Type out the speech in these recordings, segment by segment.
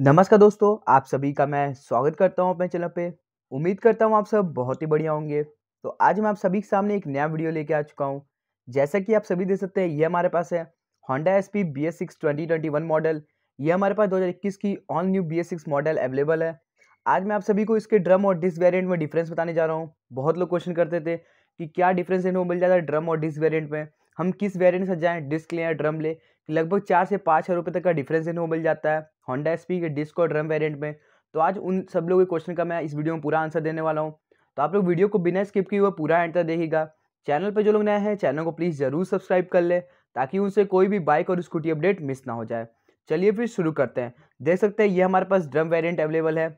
नमस्कार दोस्तों आप सभी का मैं स्वागत करता हूं अपने चैनल पे उम्मीद करता हूं आप सब बहुत ही बढ़िया होंगे तो आज मैं आप सभी के सामने एक नया वीडियो लेके आ चुका हूं जैसा कि आप सभी देख सकते हैं ये हमारे पास है Honda S P B S six twenty twenty one model ये हमारे पास इक्कीस की all new B S six model available है आज मैं आप सभी को इसके ड्रम और डिस्क वेरियंट में डिफरेंस बताने जा रहा हूँ बहुत लोग क्वेश्चन करते थे कि क्या डिफरेंस इनको मिल जाता है ड्रम और डिस्क वेरियंट में हम किस वेरियंट से जाएँ डिस्क लें या ड्रम लें लगभग चार से पाँच हज़ार रुपये तक का डिफरेंस इनको मिल जाता है होंडा एस के डिस्क और ड्रम वेरियंट में तो आज उन सब लोगों के क्वेश्चन का मैं इस वीडियो में पूरा आंसर देने वाला हूँ तो आप लोग वीडियो को बिना स्किप किए हुए पूरा एंड तक देखिएगा चैनल पर जो लोग नए हैं चैनल को प्लीज़ ज़रूर सब्सक्राइब कर ले ताकि उनसे कोई भी बाइक और स्कूटी अपडेट मिस ना हो जाए चलिए फिर शुरू करते हैं देख सकते हैं ये हमारे पास ड्रम वेरिएंट अवेलेबल है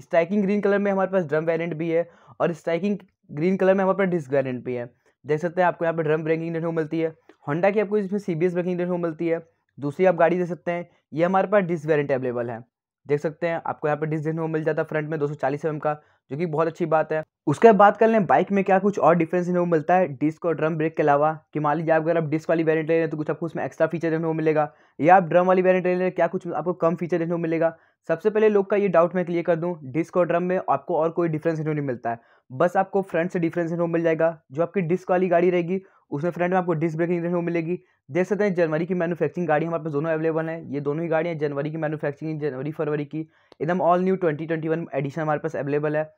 स्ट्राइकिंग ग्रीन कलर में हमारे पास ड्रम वेरिएंट भी है और स्ट्राइकिंग ग्रीन कलर में हमारे पास डिस्क वेरिएंट भी है देख सकते हैं आपको यहाँ पे ड्रम ब्रेकिंग देखने को मिलती है होंडा की आपको इसमें सी बी एस ब्रेकिंग देखने को मिलती है दूसरी आप गाड़ी देख सकते हैं ये हमारे पास डिस्क वेरेंट अवेलेबल है देख सकते हैं आपको यहाँ पे डिस्क देखने को मिल जाता है फ्रंट में दो सौ का जो कि बहुत अच्छी बात है उसके बाद बात कर लें बाइक में क्या कुछ और डिफरेंस देखने को मिलता है डिस्क और ड्रम ब्रेक के अलावा कि मान लीजिए अगर आप डिस्क वाली वेरियंट ले रहे हैं तो कुछ आपको उसमें एक्स्ट्रा फीचर देखने को मिलेगा या आप ड्रम वाली वेरियंट ले रहे हैं क्या कुछ आपको कम फीचर देखने को मिलेगा सबसे पहले लोग का ये डाउट मैं क्लियर कर दूँ डिस्क और ड्रम में आपको और कोई डिफरेंस इन्हों नहीं मिलता है बस आपको फ्रंट से डिफरेंस इन मिल जाएगा जो आपकी डिस्क वाली गाड़ी रहेगी उसमें फ्रंट में आपको डिस्क ब्रेकिंग इन्हों मिलेगी देख सकते हैं जनवरी की मैनुफैक्चरिंग गाड़ी हमारे पास दोनों अवेलेबल हैं ये दोनों ही गाड़ियाँ जनवरी की मैनुफैक्चरिंग जनवरी फरवरी की एकदम all new twenty twenty one edition हमारे पास अवेलेबल है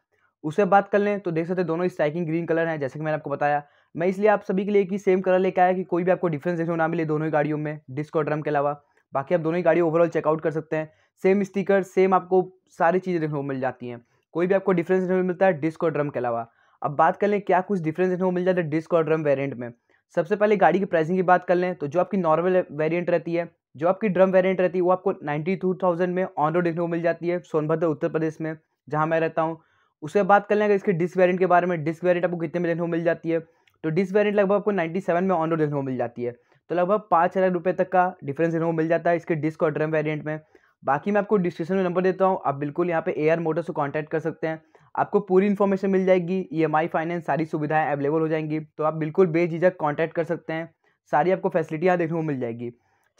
उससे बात कर लें तो देख सकते हैं दोनों स्ट्राइकिंग ग्रीन कलर हैं जैसे कि मैंने आपको बताया मैं इसलिए आप सभी के लिए कि सेम कलर लेकर आया कि कोई भी आपको डिफरेंस देखने ना मिले दोनों ही गाड़ियों में डिस्क और ड्रम के अलावा बाकी आप दोनों ही गाड़ी ओवरऑल चेकआउट कर सकते हैं सेम स्टिकर सेम आपको सारी चीज़ें देखने को मिल जाती हैं कोई भी आपको डिफरेंस देखने को मिलता है डिस्क और ड्रम के अलावा अब बात कर लें क्या कुछ डिफरेंस देखने को मिल जाता है डिस्क और ड्रम वेरियंट में सबसे पहले गाड़ी की प्राइसिंग की बात कर लें तो जो आपकी नॉर्मल वेरियंट रहती है जो आपकी ड्रम वेरियंट रहती है वो आपको नाइन्टी टू थाउजेंड में ऑन रोड देखने को मिल जाती है सोनभद्र उत्तर प्रदेश में जहाँ मैं रहता हूँ उसके बात कर लें अगर इसके डिस्क वेरियंट के बारे में डिस्क वेरियंट आपको कितने में देखने को मिल जाती है तो डिस्क वेरियंट लगभग आपको नाइन्टी सेवन में ऑन रोड देखने को मिल जाती है तो लगभग पाँच हज़ार रुपये तक का डिफरेंस देखने को मिल जाता है इसके डिस्क और ड्रम वेरिएंट में बाकी मैं आपको डिस्क्रिप्शन में नंबर देता हूँ आप बिल्कुल यहाँ पे ए आर मोटर्स को कॉन्टैक्ट कर सकते हैं आपको पूरी इन्फॉर्मेशन मिल जाएगी ई एम आई फाइनेंस सारी सुविधाएं अवेलेबल हो जाएंगी तो आप बिल्कुल बेझिझक कॉन्टैक्ट कर सकते हैं सारी आपको फैसिलिटी यहाँ देखने को मिल जाएगी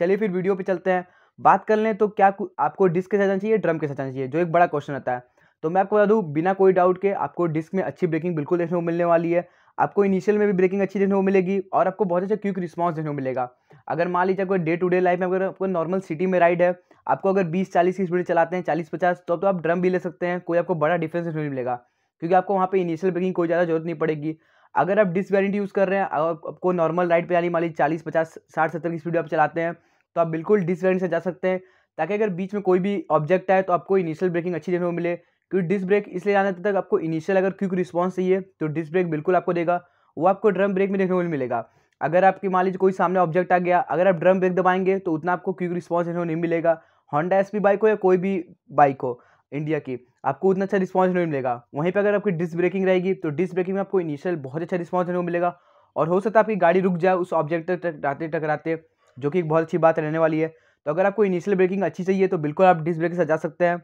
चलिए फिर वीडियो पर चलते हैं बात कर लें तो क्या आपको डिस्क के साथ जाना चाहिए ड्रम के साथ जाना चाहिए जो एक बड़ा क्वेश्चन आता है तो मैं आपको बता दूँ बिना कोई डाउट के आपको डिस्क में अच्छी ब्रेकिंग बिल्कुल देखने को मिलने वाली है आपको इनिशियल में भी ब्रेकिंग अच्छी देखने को मिलेगी और आपको बहुत अच्छा क्विक रिस्पॉन्स देखने को मिलेगा अगर मान लीजिए कोई डे टू डे लाइफ में अगर आपको नॉर्मल सिटी में राइड है आपको अगर बीस चालीस की स्पीड चलाते हैं चालीस पचास तो, तो आप ड्रम भी ले सकते हैं कोई आपको बड़ा डिफरेंस नहीं मिलेगा क्योंकि आपको वहाँ पर इनिशियल ब्रेकिंग कोई ज़्यादा जरूरत नहीं पड़ेगी अगर आप डिस्क वेरियंट यूज़ कर रहे हैं आपको नॉर्मल राइड पर यानी मान लीजिए चालीस पचास साठ सत्तर की स्पीड आप चलाते हैं तो आप बिल्कुल डिस्क वेरियंट से जा सकते हैं ताकि अगर बीच में कोई भी ऑब्जेक्ट आए तो आपको इनिशियल ब्रेकिंग अच्छी देखने को मिले क्योंकि डिस्क ब्रेक इसलिए आने तक आपको इनिशियल अगर क्विक रिस्पॉन्स चाहिए तो डिस्क ब्रेक बिल्कुल आपको देगा वो आपको ड्रम ब्रेक में देखने को मिलेगा अगर आपकी मान लीजिए कोई सामने ऑब्जेक्ट आ गया अगर आप ड्रम ब्रेक दबाएंगे तो उतना आपको क्विक रिस्पॉन्स नहीं मिलेगा होंडा एस बाइक हो या कोई भी बाइक हो इंडिया की आपको उतना अच्छा रिस्पॉन्स नहीं मिलेगा वहीं पर अगर आपकी डिस्क ब्रेकिंग रहेगी तो डिस्क ब्रेकिंग में आपको इनिशियल बहुत अच्छा रिस्पॉन्स नहीं मिलेगा और हो सकता है आपकी गाड़ी रुक जाए उस ऑब्जेक्ट तक टकराते टकराते जो कि एक बहुत अच्छी बात रहने वाली है तो अगर आपको इनिशियल ब्रेकिंग अच्छी चाहिए तो बिल्कुल आप डिस्क ब्रेक से सजा सकते हैं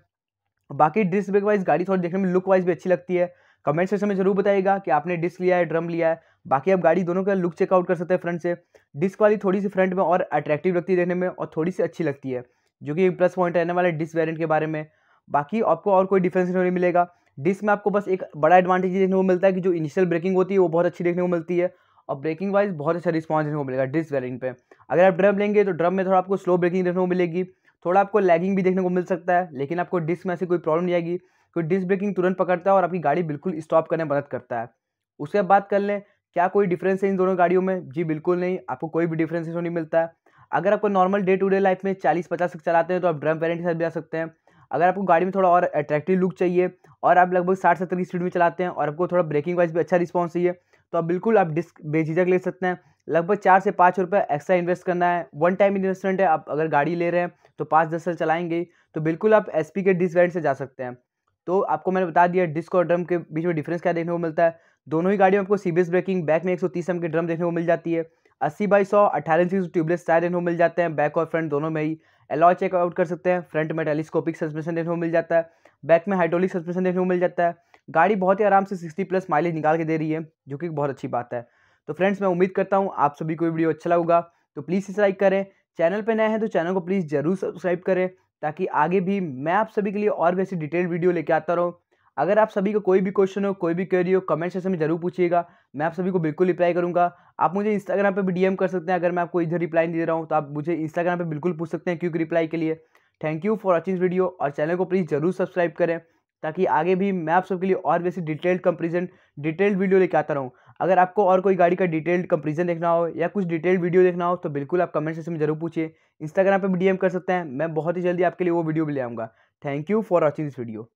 बाकी डिस्क ब्रेक वाइज गाड़ी थोड़ी देखने में लुक वाइज भी अच्छी लगती है कमेंट सेक्शन में जरूर बताइएगा कि आपने डिस्क लिया है ड्रम लिया है बाकी आप गाड़ी दोनों का लुक चेकआउट कर सकते हैं फ्रंट से डिस्क वाली थोड़ी सी फ्रंट में और अट्रैक्टिव लगती है देखने में और थोड़ी सी अच्छी लगती है जो कि एक प्लस पॉइंट रहने वाला है डिस्क वेरियंट के बारे में बाकी आपको और कोई डिफ्रेंस नहीं मिलेगा डिस्क में आपको बस एक बड़ा एडवांटेज देखने को मिलता है कि जो इनिशियल ब्रेकिंग होती है वो बहुत अच्छी देखने को मिलती है और ब्रेकिंग वाइज बहुत अच्छा रिस्पॉन्स देखने को मिलेगा डिस्क वेरियंट पर अगर आप ड्रम लेंगे तो ड्रम में थोड़ा आपको स्लो ब्रेकिंग देखने को मिलेगी थोड़ा आपको लैगिंग भी देखने को मिल सकता है लेकिन आपको डिस्क में ऐसी कोई प्रॉब्लम नहीं आएगी क्योंकि डिस्क ब्रेकिंग तुरंत पकड़ता है और आपकी गाड़ी बिल्कुल स्टॉप करने में मदद करता है उसके बाद कर लें क्या कोई डिफरेंस है इन दोनों गाड़ियों में जी बिल्कुल नहीं आपको कोई भी डिफरेंस नहीं मिलता है अगर आपको normal day to day life में चालीस पचास तक चलाते हैं तो आप ड्रम पेरेंट के साथ भी आ सकते हैं अगर आपको गाड़ी में थोड़ा और अट्रैक्टिव लुक चाहिए और आप लगभग साठ सत्तर की स्पीड में चलाते हैं और आपको थोड़ा ब्रेकिंग वाइज भी अच्छा रिस्पॉन्स चाहिए तो आप बिल्कुल आप डिस्क बेझिझक ले सकते हैं लगभग चार से पाँच रुपये एक्स्ट्रा इन्वेस्ट करना है वन टाइम इन्वेस्टमेंट है आप अगर गाड़ी ले रहे हैं तो पाँच दस साल चलाएंगे तो बिल्कुल आप एस के डिस्क वेरेंट से जा सकते हैं तो आपको मैंने बता दिया डिस्क और ड्रम के बीच में डिफरेंस क्या देखने को मिलता है दोनों ही गाड़ियों में आपको सीबीएस ब्रेकिंग बैक में एक सौ तीस एम के ड्रम देखने को मिल जाती है अस्सी बाई सौ अठारह इंच ट्यूबलेस टायर देखने को मिल जाते हैं बैक और फ्रंट दोनों में ही एलॉय चेक आउट कर सकते हैं फ्रंट में टेलीस्कोपिक सस्पेंशन देखने को मिल जाता है बैक में हाइड्रोलिक सस्पेंशन देखने को मिल जाता है गाड़ी बहुत ही आराम से सिक्सटी प्लस माइलेज निकाल के दे रही है जो कि बहुत अच्छी बात है तो फ्रेंड्स मैं उम्मीद करता हूँ आप सभी को वीडियो अच्छा लगेगा तो प्लीज़ इसे लाइक करें चैनल पर नए हैं तो चैनल को प्लीज़ जरूर सब्सक्राइब करें ताकि आगे भी मैं आप सभी के लिए और भी ऐसी डिटेल वीडियो लेके आता रहूँ अगर आप सभी का को कोई भी क्वेश्चन हो कोई भी क्वेरी हो कमेंट सेक्शन में जरूर पूछिएगा मैं आप सभी को बिल्कुल रिप्लाई करूँगा आप मुझे इंस्टाग्राम पर भी डीएम कर सकते हैं अगर मैं आपको इधर रिप्लाई दे रहा हूँ तो आप मुझे इंस्टाग्राम पर बिल्कुल पूछ सकते हैं क्योंकि रिप्लाई के लिए thank you for watching video और चैनल को प्लीज़ जरूर सब्सक्राइब करें ताकि आगे भी मैं आप सबके लिए और वैसे डिटेल्ड कंपेरिजन डिटेल्ड वीडियो लेके आता रहूँ अगर आपको और कोई गाड़ी का डिटेल्ड कंपेरिजन देखना हो या कुछ डिटेल्ड वीडियो देखना हो तो बिल्कुल आप कमेंट सेक्शन में जरूर पूछिए इंस्टाग्राम पर भी डी कर सकते हैं मैं बहुत ही जल्दी आपके लिए वो वीडियो भी ले आऊँगा thank you for watching this video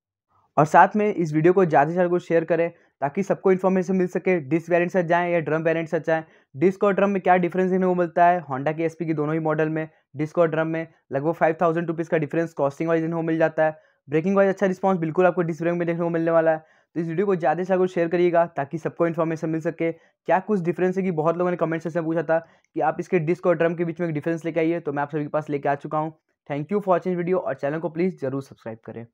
और साथ में इस वीडियो को ज़्यादा से ज़्यादा को शेयर करें ताकि सबको इन्फॉर्मेशन मिल सके डिस्क वेरिएंट से जाएँ या ड्रम वेरेंट से जाएँ डिस्क और ड्रम में क्या डिफरेंस देखने को मिलता है होंडा के एसपी की दोनों ही मॉडल में डिस्क और ड्रम में लगभग फाइव थाउजेंड रुपीज़ का डिफरेंस कॉस्टिंग वाइज इन्हों मिल जाता है ब्रेकिंग वाइज अच्छा रिस्पॉन्स बिल्कुल आपको डिस में देखने को मिलने वाला है तो इस वीडियो को ज़्यादा से ज़्यादा शेयर करिएगा ताकि सबको इन्फॉर्मेशन मिल सके क्या कुछ डिफरेंस है कि बहुत लोगों ने कमेंट सेक्शन में पूछा था कि आप इसके डिस्क और ड्रम के बीच में एक डिफरेंस लेके आइए तो मैं आप सभी के पास लेके आ चुका हूँ thank you for watching video और चैनल को प्लीज़ जरूर सब्सक्राइब करें